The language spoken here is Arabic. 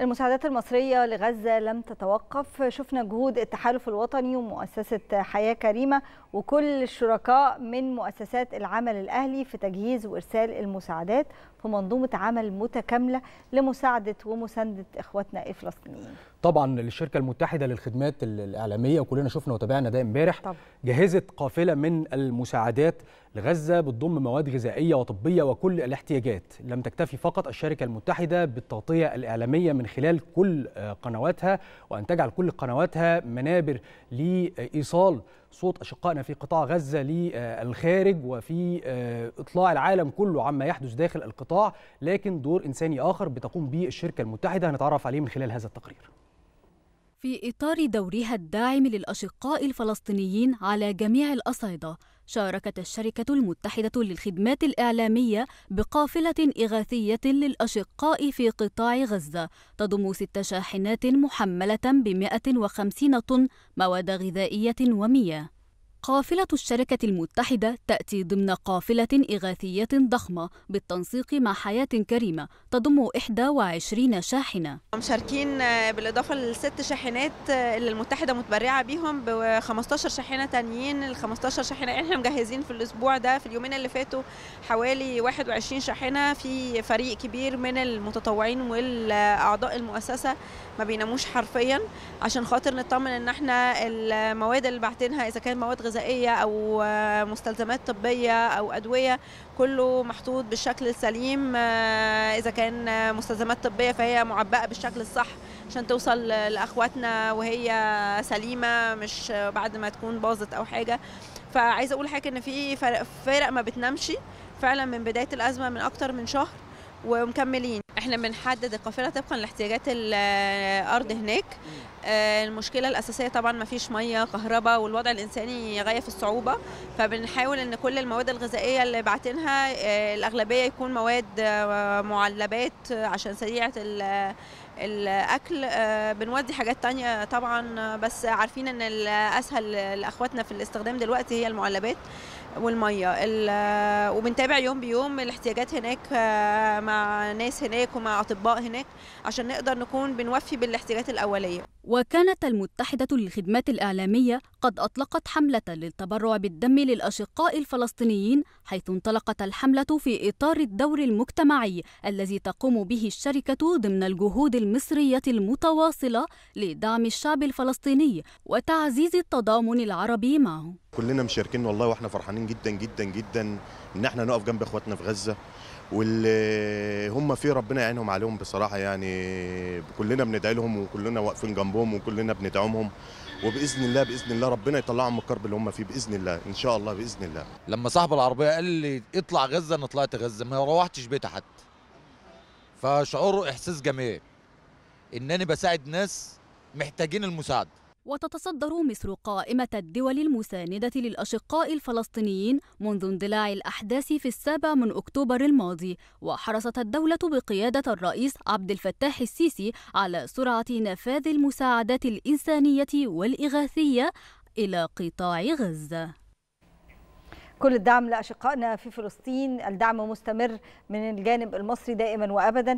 المساعدات المصرية لغزة لم تتوقف شفنا جهود التحالف الوطني ومؤسسة حياة كريمة وكل الشركاء من مؤسسات العمل الأهلي في تجهيز وإرسال المساعدات في منظومة عمل متكاملة لمساعدة ومساندة إخواتنا الفلسطينيين طبعا الشركة المتحدة للخدمات الإعلامية وكلنا شفنا وتابعنا ده امبارح جهزت قافلة من المساعدات لغزة بتضم مواد غذائية وطبية وكل الاحتياجات لم تكتفي فقط الشركة المتحدة بالتغطية الإعلامية من خلال كل آه، قنواتها وأن تجعل كل قنواتها منابر لإيصال صوت أشقائنا في قطاع غزة للخارج آه، وفي آه، إطلاع العالم كله عما يحدث داخل القطاع لكن دور إنساني آخر بتقوم به الشركة المتحدة هنتعرف عليه من خلال هذا التقرير في إطار دورها الداعم للأشقاء الفلسطينيين على جميع الأصعدة شاركت الشركة المتحدة للخدمات الإعلامية بقافلة إغاثية للأشقاء في قطاع غزة تضم ست شاحنات محملة ب 150 طن مواد غذائية ومياه قافلة الشركة المتحدة تأتي ضمن قافلة إغاثية ضخمة بالتنسيق مع حياة كريمة تضم 21 شاحنة مشاركين آه، بالإضافة للست شاحنات آه، اللي المتحدة متبرعة بيهم ب 15 شاحنة تانيين ال 15 شاحنة إحنا مجهزين في الأسبوع ده في اليومين اللي فاتوا حوالي 21 شاحنة في فريق كبير من المتطوعين والأعضاء المؤسسة ما بيناموش حرفيا عشان خاطر نطمن إن إحنا المواد اللي بعتينها إذا كانت مواد غذائيه او آه، مستلزمات طبيه او ادويه كله محطوط بالشكل السليم آه، اذا كان مستلزمات طبيه فهي معبأه بالشكل الصح عشان توصل لاخواتنا وهي سليمه مش بعد ما تكون باظت او حاجه فعايزه اقول حاجه ان في فرق ما بتنامش فعلا من بدايه الازمه من اكتر من شهر ومكملين احنا بنحدد القافله طبقا لاحتياجات الارض هناك آه، المشكله الاساسيه طبعا ما فيش ميه كهرباء والوضع الانساني غايه في الصعوبه فبنحاول ان كل المواد الغذائيه اللي باعتينها آه، الاغلبيه يكون مواد آه، معلبات عشان سريعه الاكل آه، بنودي حاجات تانية طبعا بس عارفين ان الاسهل لاخواتنا في الاستخدام دلوقتي هي المعلبات والميه آه، وبنتابع يوم بيوم الاحتياجات هناك آه، مع ناس هناك ومع اطباء هناك عشان نقدر نكون بنوفي بالاحتياجات الاوليه وكانت المتحدة للخدمات الإعلامية قد أطلقت حملة للتبرع بالدم للأشقاء الفلسطينيين حيث انطلقت الحملة في إطار الدور المجتمعي الذي تقوم به الشركة ضمن الجهود المصرية المتواصلة لدعم الشعب الفلسطيني وتعزيز التضامن العربي معه كلنا مشاركين والله واحنا فرحانين جدا جدا جدا ان احنا نقف جنب اخواتنا في غزه واللي هم فيه ربنا يعينهم عليهم بصراحه يعني كلنا بندعي لهم وكلنا واقفين جنبهم وكلنا بندعمهم وباذن الله باذن الله ربنا يطلعهم من الكرب اللي هم فيه باذن الله ان شاء الله باذن الله لما صاحب العربيه قال لي اطلع غزه انا طلعت غزه ما روحتش بيت حتى فشعوره احساس جميل ان انا بساعد ناس محتاجين المساعده وتتصدر مصر قائمة الدول المساندة للأشقاء الفلسطينيين منذ اندلاع الأحداث في السابع من أكتوبر الماضي وحرصت الدولة بقيادة الرئيس عبد الفتاح السيسي على سرعة نفاذ المساعدات الإنسانية والإغاثية إلى قطاع غزة كل الدعم لأشقائنا في فلسطين الدعم مستمر من الجانب المصري دائما وأبدا